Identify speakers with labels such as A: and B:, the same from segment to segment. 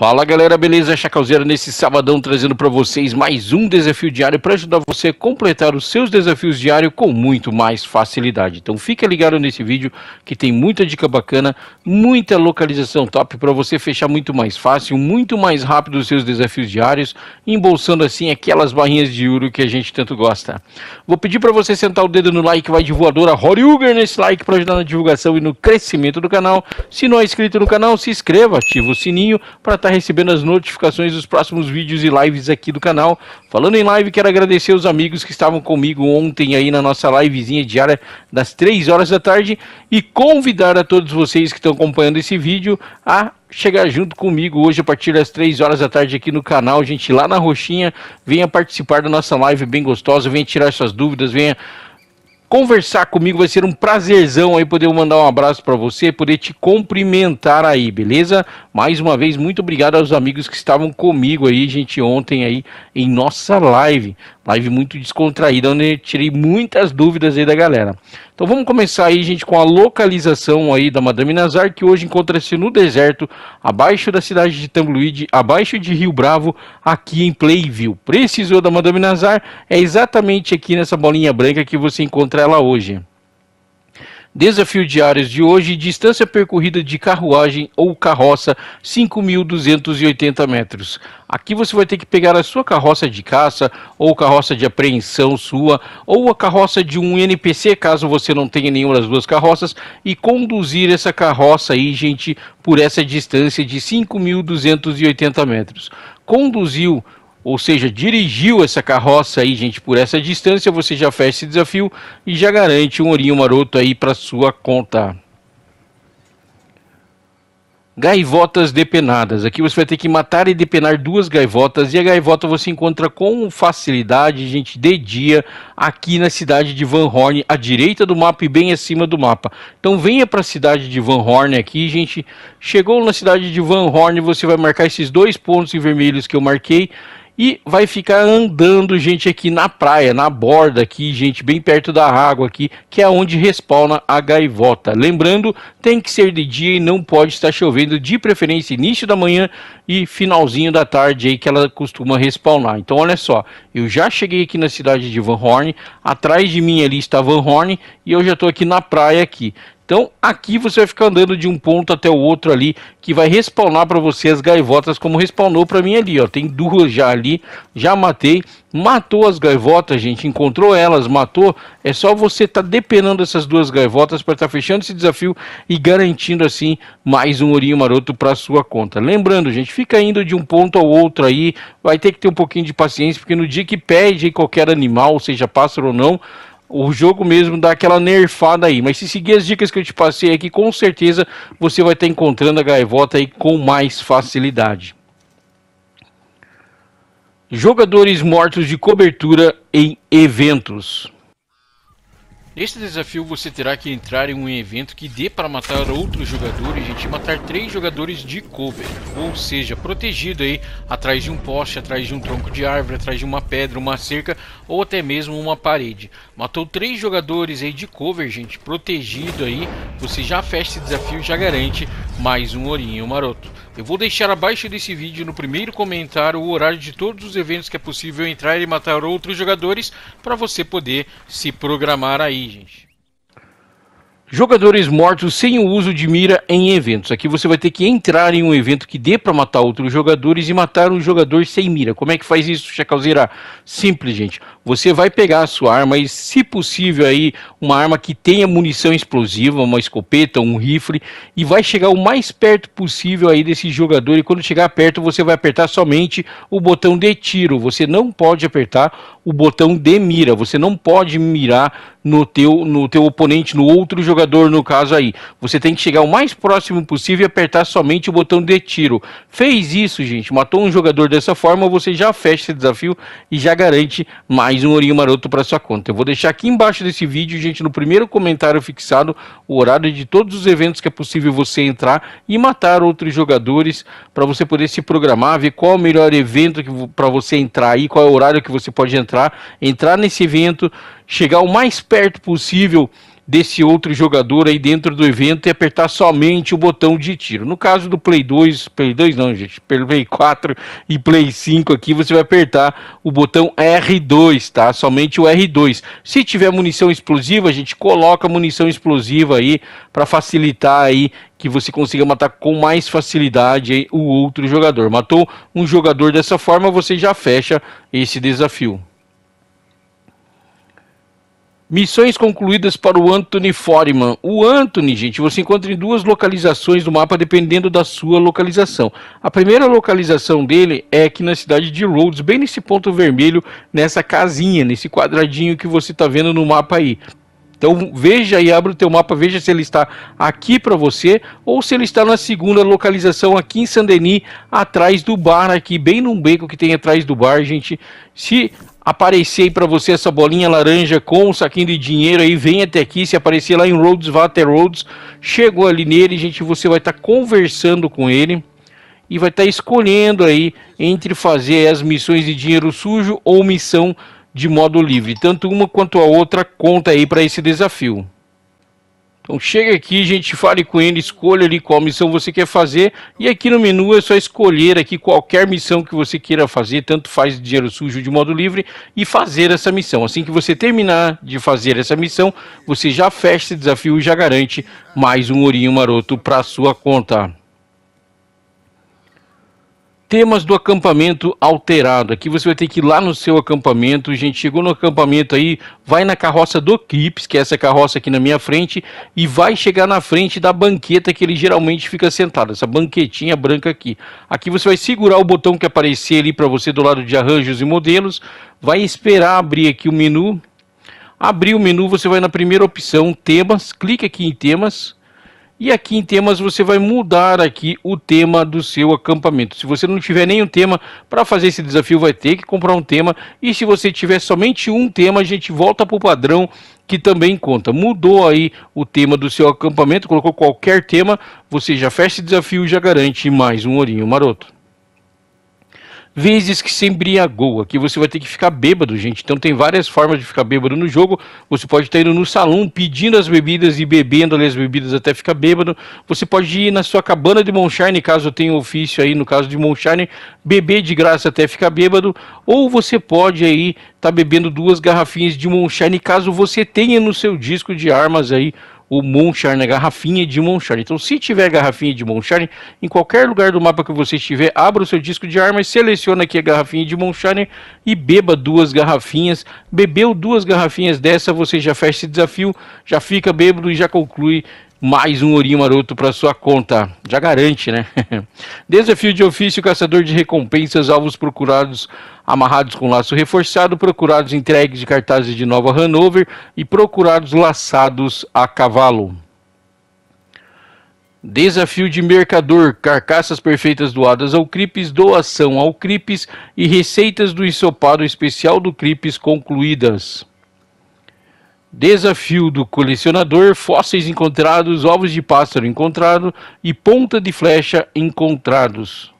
A: Fala galera, beleza? Chacalzeira nesse sabadão trazendo para vocês mais um desafio diário para ajudar você a completar os seus desafios diários com muito mais facilidade. Então fica ligado nesse vídeo que tem muita dica bacana, muita localização top para você fechar muito mais fácil, muito mais rápido os seus desafios diários, embolsando assim aquelas barrinhas de ouro que a gente tanto gosta. Vou pedir para você sentar o dedo no like, vai de voadora Uger nesse like para ajudar na divulgação e no crescimento do canal. Se não é inscrito no canal, se inscreva, ativa o sininho para estar tá estar tá recebendo as notificações dos próximos vídeos e lives aqui do canal. Falando em live, quero agradecer os amigos que estavam comigo ontem aí na nossa livezinha diária das 3 horas da tarde e convidar a todos vocês que estão acompanhando esse vídeo a chegar junto comigo hoje a partir das 3 horas da tarde aqui no canal, gente, lá na Roxinha. Venha participar da nossa live bem gostosa, venha tirar suas dúvidas, venha conversar comigo. Vai ser um prazerzão aí poder mandar um abraço para você, poder te cumprimentar aí, beleza? Mais uma vez, muito obrigado aos amigos que estavam comigo aí, gente, ontem aí em nossa live. Live muito descontraída, onde eu tirei muitas dúvidas aí da galera. Então vamos começar aí, gente, com a localização aí da Madame Nazar, que hoje encontra-se no deserto, abaixo da cidade de Tamluide, abaixo de Rio Bravo, aqui em Playville. Precisou da Madame Nazar? É exatamente aqui nessa bolinha branca que você encontra ela hoje desafio diários de hoje, distância percorrida de carruagem ou carroça, 5.280 metros. Aqui você vai ter que pegar a sua carroça de caça, ou carroça de apreensão sua, ou a carroça de um NPC, caso você não tenha nenhuma das duas carroças, e conduzir essa carroça aí, gente, por essa distância de 5.280 metros. Conduziu ou seja, dirigiu essa carroça aí, gente, por essa distância, você já fecha esse desafio e já garante um ourinho maroto aí para sua conta. Gaivotas depenadas. Aqui você vai ter que matar e depenar duas gaivotas. E a gaivota você encontra com facilidade, gente, de dia, aqui na cidade de Van Horn, à direita do mapa e bem acima do mapa. Então venha para a cidade de Van Horn aqui, gente. Chegou na cidade de Van Horn, você vai marcar esses dois pontos em vermelhos que eu marquei e vai ficar andando, gente, aqui na praia, na borda aqui, gente, bem perto da água aqui, que é onde respawna a gaivota. Lembrando, tem que ser de dia e não pode estar chovendo, de preferência início da manhã e finalzinho da tarde aí que ela costuma respawnar. Então, olha só, eu já cheguei aqui na cidade de Van Horn, atrás de mim ali está Van Horn e eu já estou aqui na praia aqui. Então aqui você vai ficar andando de um ponto até o outro ali, que vai respawnar para você as gaivotas, como respawnou para mim ali, ó. Tem duas já ali, já matei, matou as gaivotas, gente, encontrou elas, matou. É só você estar tá depenando essas duas gaivotas para estar tá fechando esse desafio e garantindo assim mais um ourinho maroto para sua conta. Lembrando, gente, fica indo de um ponto ao outro aí, vai ter que ter um pouquinho de paciência, porque no dia que perde qualquer animal, seja pássaro ou não, o jogo mesmo dá aquela nerfada aí. Mas se seguir as dicas que eu te passei aqui, com certeza você vai estar encontrando a gaivota aí com mais facilidade. Jogadores mortos de cobertura em eventos. Este desafio você terá que entrar em um evento que dê para matar outros jogadores, gente, matar três jogadores de cover, ou seja, protegido aí atrás de um poste, atrás de um tronco de árvore, atrás de uma pedra, uma cerca ou até mesmo uma parede. Matou três jogadores aí de cover, gente, protegido aí, você já fecha esse desafio, e já garante mais um Ourinho Maroto. Eu vou deixar abaixo desse vídeo no primeiro comentário o horário de todos os eventos que é possível entrar e matar outros jogadores para você poder se programar aí, gente. Jogadores mortos sem o uso de mira em eventos. Aqui você vai ter que entrar em um evento que dê para matar outros jogadores e matar um jogador sem mira. Como é que faz isso, Chacalzeira? Simples, gente. Você vai pegar a sua arma e, se possível, aí uma arma que tenha munição explosiva, uma escopeta, um rifle, e vai chegar o mais perto possível aí desse jogador. E quando chegar perto, você vai apertar somente o botão de tiro. Você não pode apertar o botão de mira. Você não pode mirar no teu, no teu oponente, no outro jogador, no caso aí. Você tem que chegar o mais próximo possível e apertar somente o botão de tiro. Fez isso, gente, matou um jogador dessa forma, você já fecha esse desafio e já garante mais um Ourinho Maroto para sua conta. Eu vou deixar aqui embaixo desse vídeo, gente, no primeiro comentário fixado, o horário de todos os eventos que é possível você entrar e matar outros jogadores para você poder se programar, ver qual é o melhor evento para você entrar aí, qual é o horário que você pode entrar, entrar nesse evento, chegar o mais perto possível desse outro jogador aí dentro do evento e apertar somente o botão de tiro. No caso do Play 2, Play 2 não, gente, Play 4 e Play 5 aqui, você vai apertar o botão R2, tá? Somente o R2. Se tiver munição explosiva, a gente coloca munição explosiva aí para facilitar aí que você consiga matar com mais facilidade aí, o outro jogador. Matou um jogador dessa forma, você já fecha esse desafio. Missões concluídas para o Anthony Foreman. O Anthony, gente, você encontra em duas localizações do mapa dependendo da sua localização. A primeira localização dele é aqui na cidade de Rhodes, bem nesse ponto vermelho, nessa casinha, nesse quadradinho que você está vendo no mapa aí. Então veja e abre o teu mapa, veja se ele está aqui para você ou se ele está na segunda localização aqui em Saint-Denis, atrás do bar aqui, bem num beco que tem atrás do bar, gente. Se aparecer para você essa bolinha laranja com um saquinho de dinheiro aí, vem até aqui, se aparecer lá em Rhodes, Water Roads Rhodes, chegou ali nele, gente, você vai estar tá conversando com ele e vai estar tá escolhendo aí entre fazer as missões de dinheiro sujo ou missão de modo livre. Tanto uma quanto a outra conta aí para esse desafio. Então chega aqui, gente, fale com ele, escolha ali qual missão você quer fazer. E aqui no menu é só escolher aqui qualquer missão que você queira fazer, tanto faz dinheiro sujo de modo livre, e fazer essa missão. Assim que você terminar de fazer essa missão, você já fecha esse desafio e já garante mais um ourinho maroto para sua conta. Temas do acampamento alterado. Aqui você vai ter que ir lá no seu acampamento. Gente, chegou no acampamento aí, vai na carroça do Clips, que é essa carroça aqui na minha frente, e vai chegar na frente da banqueta que ele geralmente fica sentado, essa banquetinha branca aqui. Aqui você vai segurar o botão que aparecer ali para você do lado de arranjos e modelos, vai esperar abrir aqui o menu. Abrir o menu, você vai na primeira opção, temas, clica aqui em temas e aqui em temas você vai mudar aqui o tema do seu acampamento. Se você não tiver nenhum tema para fazer esse desafio, vai ter que comprar um tema. E se você tiver somente um tema, a gente volta para o padrão que também conta. Mudou aí o tema do seu acampamento, colocou qualquer tema, você já fecha esse desafio e já garante mais um ourinho maroto vezes que se embriagou. Aqui você vai ter que ficar bêbado, gente. Então tem várias formas de ficar bêbado no jogo. Você pode estar indo no salão pedindo as bebidas e bebendo ali as bebidas até ficar bêbado. Você pode ir na sua cabana de Moncharne, caso tenha ofício aí, no caso de Moncharne, beber de graça até ficar bêbado. Ou você pode aí estar tá bebendo duas garrafinhas de Moncharne, caso você tenha no seu disco de armas aí o Monchar na garrafinha de Monchar. Então, se tiver garrafinha de Monchar, em qualquer lugar do mapa que você estiver, abra o seu disco de armas, seleciona aqui a garrafinha de Monchar e beba duas garrafinhas. Bebeu duas garrafinhas dessa, você já fecha esse desafio, já fica bêbado e já conclui mais um ourinho maroto para sua conta. Já garante, né? Desafio de ofício, caçador de recompensas, alvos procurados amarrados com laço reforçado, procurados entregues de cartazes de Nova Hanover e procurados laçados a cavalo. Desafio de mercador, carcaças perfeitas doadas ao Cripes, doação ao Cripes e receitas do ensopado especial do Cripes concluídas. Desafio do colecionador, fósseis encontrados, ovos de pássaro encontrado e ponta de flecha encontrados.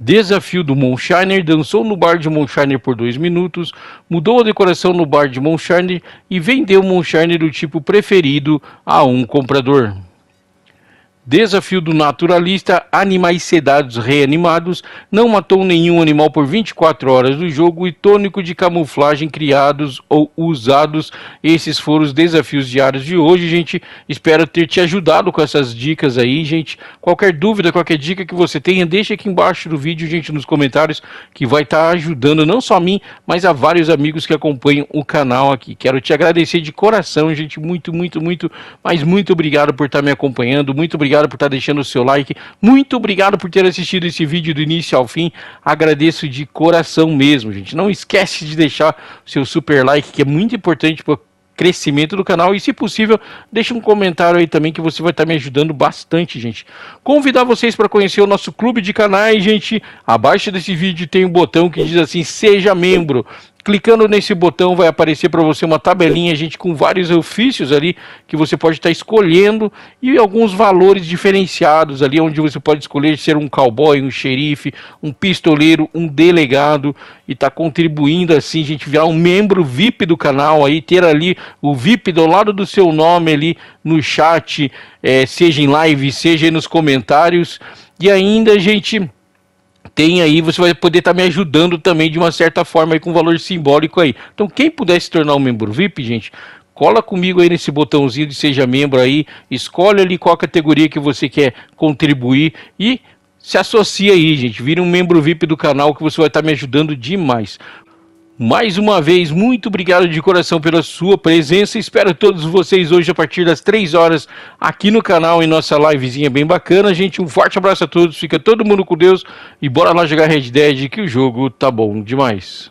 A: Desafio do Monshiner dançou no bar de Monshiner por dois minutos, mudou a decoração no bar de Monshiner e vendeu Monshiner do tipo preferido a um comprador. Desafio do naturalista, animais sedados reanimados, não matou nenhum animal por 24 horas do jogo e tônico de camuflagem criados ou usados. Esses foram os desafios diários de hoje, gente. Espero ter te ajudado com essas dicas aí, gente. Qualquer dúvida, qualquer dica que você tenha, deixa aqui embaixo do vídeo, gente, nos comentários, que vai estar tá ajudando não só a mim, mas a vários amigos que acompanham o canal aqui. Quero te agradecer de coração, gente. Muito, muito, muito, mas muito obrigado por estar tá me acompanhando. Muito obrigado obrigado por estar deixando o seu like, muito obrigado por ter assistido esse vídeo do início ao fim. Agradeço de coração mesmo, gente. Não esquece de deixar o seu super like, que é muito importante para crescimento do canal e, se possível, deixe um comentário aí também que você vai estar me ajudando bastante, gente. Convidar vocês para conhecer o nosso clube de canais, gente. Abaixo desse vídeo tem um botão que diz assim: Seja membro. Clicando nesse botão vai aparecer para você uma tabelinha, gente, com vários ofícios ali que você pode estar tá escolhendo e alguns valores diferenciados ali, onde você pode escolher ser um cowboy, um xerife, um pistoleiro, um delegado e tá contribuindo assim, gente, virar um membro VIP do canal aí, ter ali o VIP do lado do seu nome ali no chat, é, seja em live, seja nos comentários e ainda, gente tem aí, você vai poder estar tá me ajudando também de uma certa forma aí com valor simbólico aí. Então, quem puder se tornar um membro VIP, gente, cola comigo aí nesse botãozinho de seja membro aí, escolhe ali qual categoria que você quer contribuir e se associa aí, gente, vira um membro VIP do canal que você vai estar tá me ajudando demais. Mais uma vez, muito obrigado de coração pela sua presença. Espero todos vocês hoje a partir das 3 horas aqui no canal em nossa livezinha bem bacana. Gente, um forte abraço a todos. Fica todo mundo com Deus e bora lá jogar Red Dead que o jogo tá bom demais.